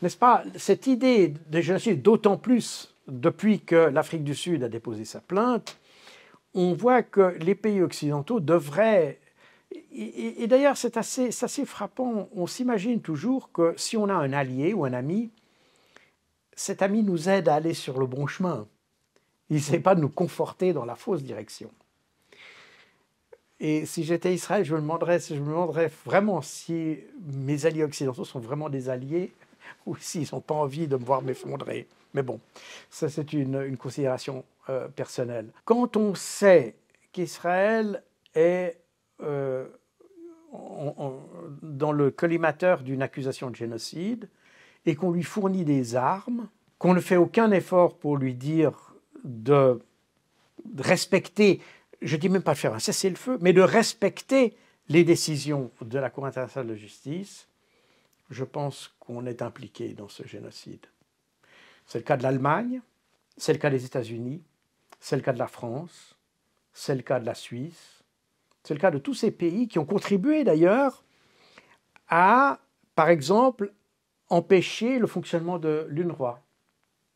n'est-ce pas, cette idée de génocide d'autant plus depuis que l'Afrique du Sud a déposé sa plainte, on voit que les pays occidentaux devraient et, d'ailleurs, c'est assez, frappant. On s'imagine toujours que si on a un allié ou un ami, cet ami nous aide à aller sur le bon chemin. Il ne sait pas nous conforter dans la fausse direction. Et si j'étais Israël, je me, demanderais, je me demanderais vraiment si mes alliés occidentaux sont vraiment des alliés ou s'ils n'ont pas envie de me voir m'effondrer. Mais bon, ça c'est une, considération euh, personnelle. Quand on sait qu'Israël est euh, dans le collimateur d'une accusation de génocide et qu'on lui fournit des armes, qu'on ne fait aucun effort pour lui dire de, de respecter, je ne dis même pas de faire un cessez-le-feu, mais de respecter les décisions de la Cour internationale de justice, je pense qu'on est impliqué dans ce génocide. C'est le cas de l'Allemagne, c'est le cas des États-Unis, c'est le cas de la France, c'est le cas de la Suisse, c'est le cas de tous ces pays qui ont contribué d'ailleurs à, par exemple, empêcher le fonctionnement de l'UNRWA,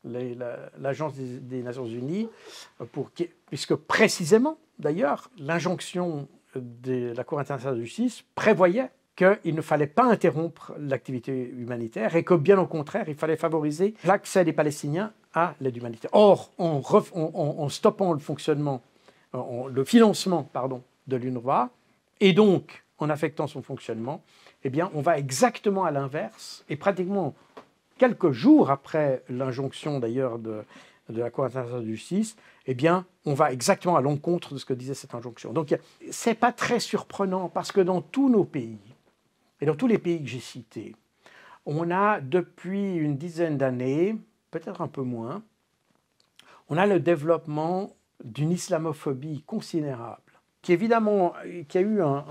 l'Agence des, Nations Unies, pour, puisque précisément, d'ailleurs, l'injonction de la Cour internationale de justice prévoyait qu'il ne fallait pas interrompre l'activité humanitaire et que bien au contraire, il fallait favoriser l'accès des Palestiniens à l'aide humanitaire. Or, en, en stoppant le fonctionnement, le financement, pardon, de l'UNRWA, et donc en affectant son fonctionnement, eh bien, on va exactement à l'inverse, et pratiquement quelques jours après l'injonction d'ailleurs de, la Cour internationale de justice, eh bien, on va exactement à l'encontre de ce que disait cette injonction. Donc, c'est pas très surprenant parce que dans tous nos pays, et dans tous les pays que j'ai cités, on a depuis une dizaine d'années, peut-être un peu moins, on a le développement d'une islamophobie considérable qui évidemment, qui a eu un,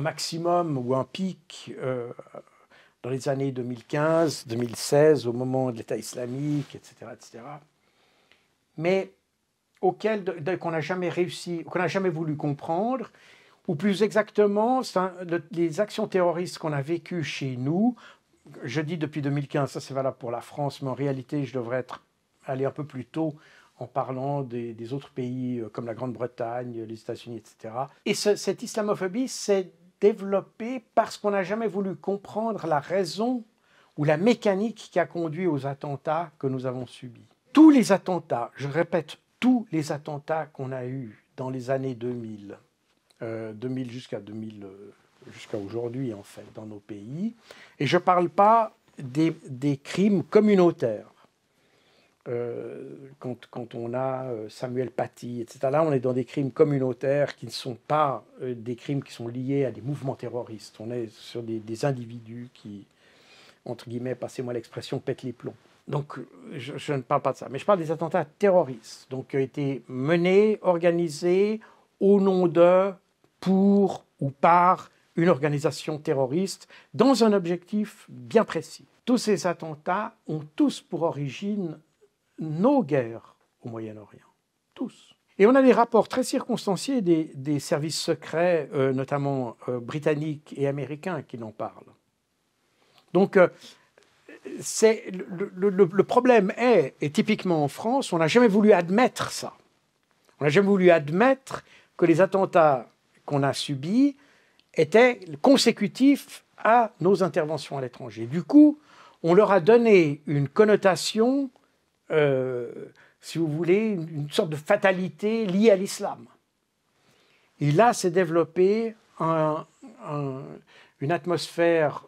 maximum ou un pic euh, dans les années 2015, 2016, au moment de l'État islamique, etc., etc., mais auquel qu'on n'a jamais réussi, qu'on n'a jamais voulu comprendre, ou plus exactement, les actions terroristes qu'on a vécues chez nous, je dis depuis 2015, ça c'est valable pour la France, mais en réalité je devrais être allé un peu plus tôt en parlant des, autres pays euh, comme la Grande-Bretagne, les États-Unis, etc. Et cette islamophobie s'est développée parce qu'on n'a jamais voulu comprendre la raison ou la mécanique qui a conduit aux attentats que nous avons subis. Tous les attentats, je répète, tous les attentats qu'on a eus dans les années 2000, 2000 euh, jusqu'à 2000, euh, jusqu'à aujourd'hui en fait, dans nos pays, et je ne parle pas des crimes communautaires. Euh, quand, quand, on a euh, Samuel Paty, etc. Là, on est dans des crimes communautaires qui ne sont pas euh, des crimes qui sont liés à des mouvements terroristes. On est sur des, individus qui, entre guillemets, passez-moi l'expression, pètent les plombs. Donc, je, je, ne parle pas de ça. Mais je parle des attentats terroristes, donc qui ont été menés, organisés au nom de, pour ou par une organisation terroriste dans un objectif bien précis. Tous ces attentats ont tous pour origine nos guerres au Moyen-Orient, tous. Et on a des rapports très circonstanciés des, services secrets, euh, notamment euh, britanniques et américains, qui n'en parlent. Donc, euh, c'est le, le, problème est, et typiquement en France, on n'a jamais voulu admettre ça. On n'a jamais voulu admettre que les attentats qu'on a subis étaient consécutifs à nos interventions à l'étranger. Du coup, on leur a donné une connotation euh, si vous voulez, une sorte de fatalité liée à l'islam. Et là s'est développée une atmosphère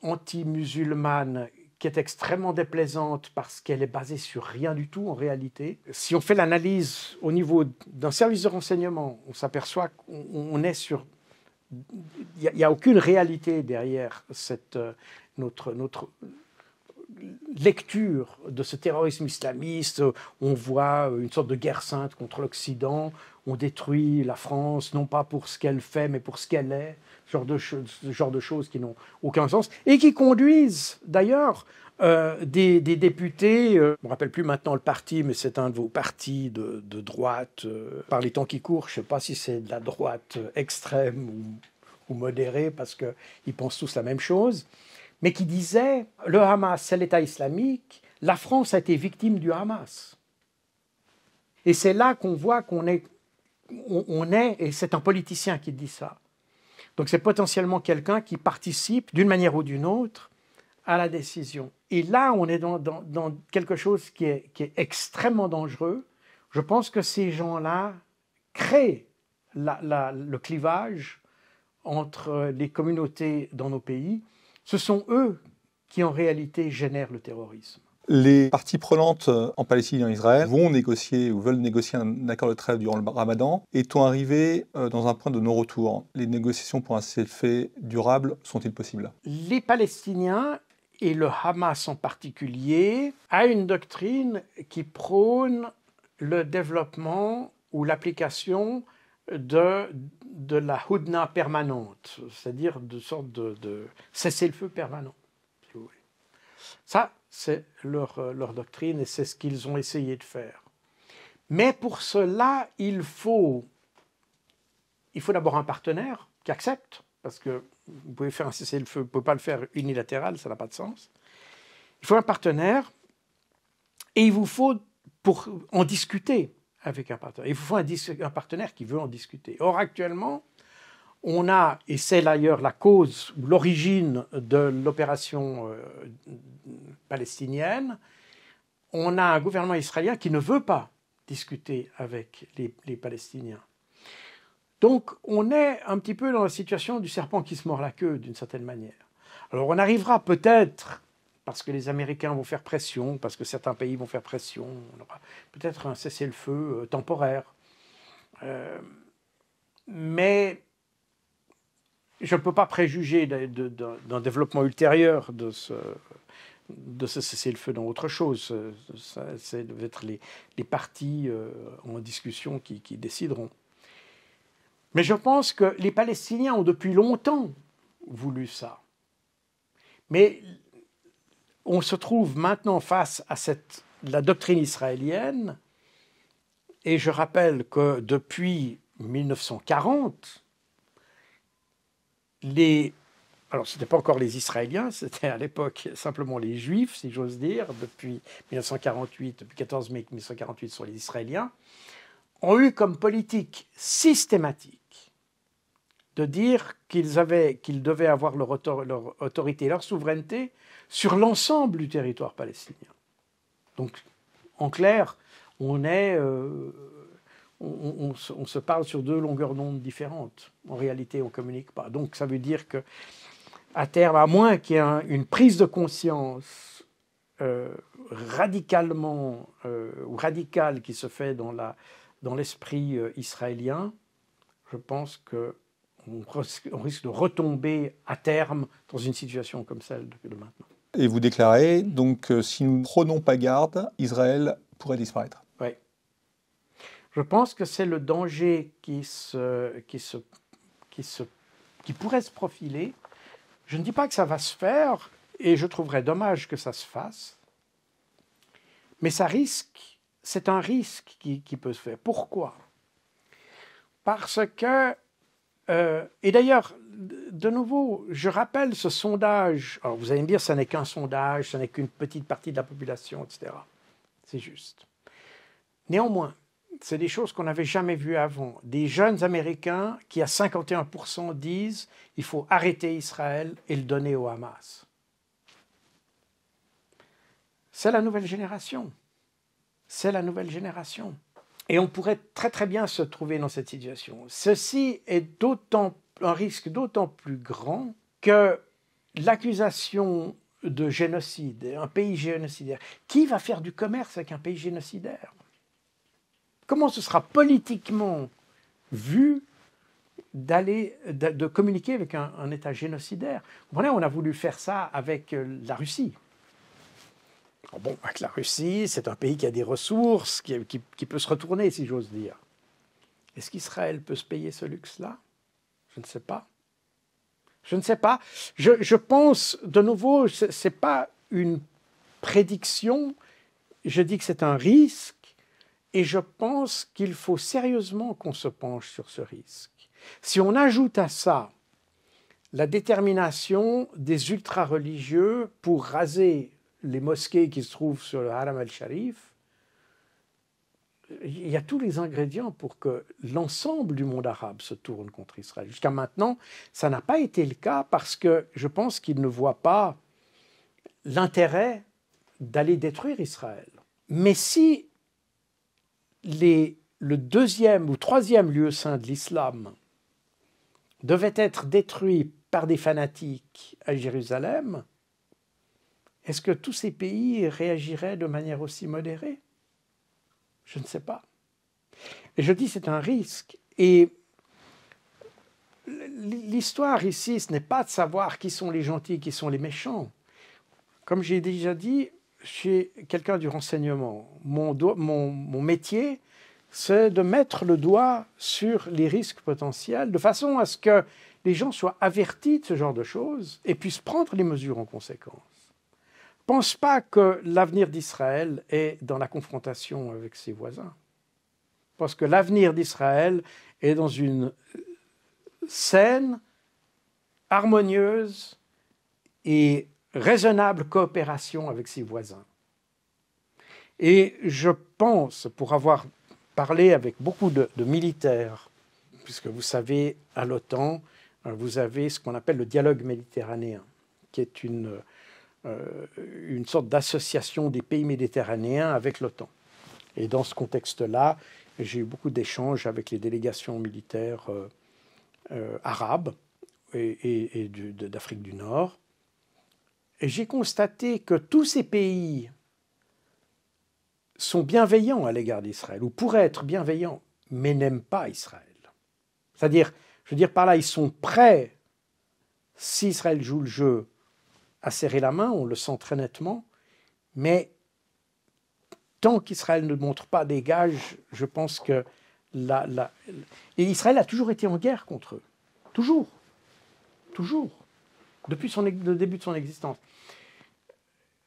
anti-musulmane qui est extrêmement déplaisante parce qu'elle est basée sur rien du tout en réalité. Si on fait l'analyse au niveau d'un service de renseignement, on s'aperçoit qu'on est sur... Il n'y a, a, aucune réalité derrière cette, euh, notre, notre lecture de ce terrorisme islamiste, on voit une sorte de guerre sainte contre l'Occident, on détruit la France, non pas pour ce qu'elle fait, mais pour ce qu'elle est, ce genre de, genre de choses qui n'ont aucun sens, et qui conduisent d'ailleurs euh, des, députés, je euh, ne me rappelle plus maintenant le parti, mais c'est un de vos partis de, droite, euh, par les temps qui courent, je ne sais pas si c'est de la droite extrême ou modérée, parce qu'ils pensent tous la même chose mais qui disait le Hamas, c'est l'État islamique, la France a été victime du Hamas. Et c'est là qu'on voit qu'on est, on est, et c'est un politicien qui dit ça. Donc c'est potentiellement quelqu'un qui participe d'une manière ou d'une autre à la décision. Et là, on est dans, quelque chose qui est, extrêmement dangereux. Je pense que ces gens-là créent le clivage entre les communautés dans nos pays ce sont eux qui en réalité génèrent le terrorisme. Les parties prenantes euh, en Palestine et en Israël vont négocier ou veulent négocier un accord de trêve durant le ramadan et sont arrivés euh, dans un point de non-retour. Les négociations pour un cessez-le-feu durable sont-ils possibles Les Palestiniens et le Hamas en particulier a une doctrine qui prône le développement ou l'application de, de la houdna permanente, c'est-à-dire de sorte de, cessez-le-feu permanent, Ça, c'est euh, leur, doctrine et c'est ce qu'ils ont essayé de faire. Mais pour cela, il faut, il faut d'abord un partenaire qui accepte, parce que vous pouvez faire un cessez-le-feu, vous ne pouvez pas le faire unilatéral, ça n'a pas de sens. Il faut un partenaire et il vous faut pour en discuter avec un partenaire. Il faut un, partenaire qui veut en discuter. Or, actuellement, on a, et c'est d'ailleurs la cause ou l'origine de l'opération euh, palestinienne, on a un gouvernement israélien qui ne veut pas discuter avec les, les, Palestiniens. Donc on est un petit peu dans la situation du serpent qui se mord la queue d'une certaine manière. Alors on arrivera peut-être parce que les Américains vont faire pression, parce que certains pays vont faire pression, on aura peut-être un cessez-le-feu euh, temporaire. Euh, mais je ne peux pas préjuger d'un développement ultérieur de ce, de cessez-le-feu dans autre chose. Ça, ça doit être les, les partis euh, en discussion qui, qui décideront. Mais je pense que les Palestiniens ont depuis longtemps voulu ça. Mais on se trouve maintenant face à cette, la doctrine israélienne, et je rappelle que depuis 1940, les... Alors, ce n'était pas encore les Israéliens, c'était à l'époque simplement les Juifs, si j'ose dire, depuis 1948, depuis 14 mai 1948 sont les Israéliens, ont eu comme politique systématique de dire qu'ils, avaient, qu'ils devaient avoir leur, autorité, leur souveraineté sur l'ensemble du territoire palestinien. Donc, en clair, on est, euh, on, se parle sur deux longueurs d'onde différentes. En réalité, on communique pas. Donc, ça veut dire que, à terme, à moins qu'il y ait une prise de conscience euh, radicalement euh, radicale qui se fait dans la dans l'esprit israélien, je pense qu'on risque de retomber à terme dans une situation comme celle de maintenant et vous déclarez donc euh, si nous ne prenons pas garde, Israël pourrait disparaître. Oui. Je pense que c'est le danger qui, se, qui, se, qui, se, qui pourrait se profiler. Je ne dis pas que ça va se faire et je trouverais dommage que ça se fasse, mais ça risque, c'est un risque qui, qui peut se faire. Pourquoi Parce que euh, et d'ailleurs, de nouveau, je rappelle ce sondage. Alors vous allez me dire, ce n'est qu'un sondage, ce n'est qu'une petite partie de la population, etc. C'est juste. Néanmoins, c'est des choses qu'on n'avait jamais vues avant. Des jeunes Américains qui, à 51%, disent il faut arrêter Israël et le donner au Hamas. C'est la nouvelle génération. C'est la nouvelle génération. Et on pourrait très très bien se trouver dans cette situation. Ceci est d'autant un risque d'autant plus grand que l'accusation de génocide, un pays génocidaire, qui va faire du commerce avec un pays génocidaire Comment ce sera politiquement vu d'aller de, communiquer avec un, État génocidaire Vous voyez, on a voulu faire ça avec euh, la Russie. Ah bon, avec la Russie, c'est un pays qui a des ressources, qui, peut se retourner, si j'ose dire. Est-ce qu'Israël peut se payer ce luxe-là Je ne sais pas. Je ne sais pas. Je, je pense, de nouveau, ce n'est pas une prédiction. Je dis que c'est un risque et je pense qu'il faut sérieusement qu'on se penche sur ce risque. Si on ajoute à ça la détermination des ultra-religieux pour raser les mosquées qui se trouvent sur le Haram al-Sharif, il y a tous les ingrédients pour que l'ensemble du monde arabe se tourne contre Israël. Jusqu'à maintenant, ça n'a pas été le cas parce que je pense qu'ils ne voient pas l'intérêt d'aller détruire Israël. Mais si le deuxième ou troisième lieu saint de l'islam devait être détruit par des fanatiques à Jérusalem, est-ce que tous ces pays réagiraient de manière aussi modérée Je ne sais pas. Et je dis c'est un risque. Et l'histoire ici, ce n'est pas de savoir qui sont les gentils, qui sont les méchants. Comme j'ai déjà dit, chez quelqu'un du renseignement. mon métier, c'est de mettre le doigt sur les risques potentiels, de façon à ce que les gens soient avertis de ce genre de choses et puissent prendre les mesures en conséquence pense pas que l'avenir d'Israël est dans la confrontation avec ses voisins. Je pense que l'avenir d'Israël est dans une euh, saine, harmonieuse et raisonnable coopération avec ses voisins. Et je pense, pour avoir parlé avec beaucoup de militaires, puisque vous savez, à l'OTAN, euh, vous avez ce qu'on appelle le dialogue méditerranéen, qui est une euh, une sorte d'association des pays méditerranéens avec l'OTAN. Et dans ce contexte-là, j'ai eu beaucoup d'échanges avec les délégations militaires euh, euh, arabes et, et d'Afrique du Nord. Et j'ai constaté que tous ces pays sont bienveillants à l'égard d'Israël, ou pourraient être bienveillants, mais n'aiment pas Israël. C'est-à-dire, je veux dire par là, ils sont prêts, si Israël joue le jeu, à serrer la main, on le sent très nettement, mais tant qu'Israël ne montre pas des gages, je pense que la, Et Israël a toujours été en guerre contre eux. Toujours. Toujours. Depuis le début de son existence.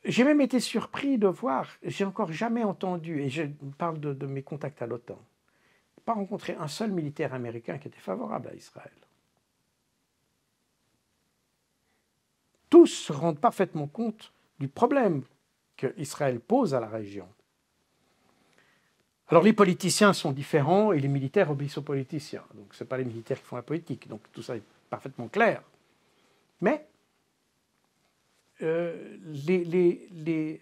J'ai même été surpris de voir, j'ai encore jamais entendu, et je parle de, de mes contacts à l'OTAN, pas rencontré un seul militaire américain qui était favorable à Israël. tous se rendent parfaitement compte du problème qu'Israël pose à la région. Alors les politiciens sont différents et les militaires obéissent aux politiciens. Donc ce n'est pas les militaires qui font la politique. Donc tout ça est parfaitement clair. Mais euh, les, les,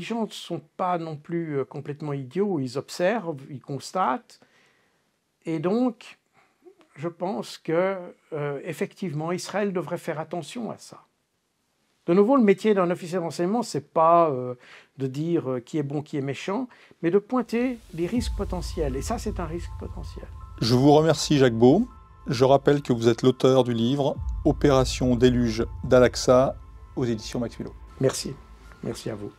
gens ne sont pas non plus euh, complètement idiots. Ils observent, ils constatent. Et donc je pense que euh, effectivement Israël devrait faire attention à ça. De nouveau, le métier d'un officier d'enseignement, n'est pas euh, de dire euh, qui est bon, qui est méchant, mais de pointer les risques potentiels. Et ça, c'est un risque potentiel. Je vous remercie, Jacques Beau. Je rappelle que vous êtes l'auteur du livre Opération déluge d'Alaxa aux éditions Max Merci. Merci à vous.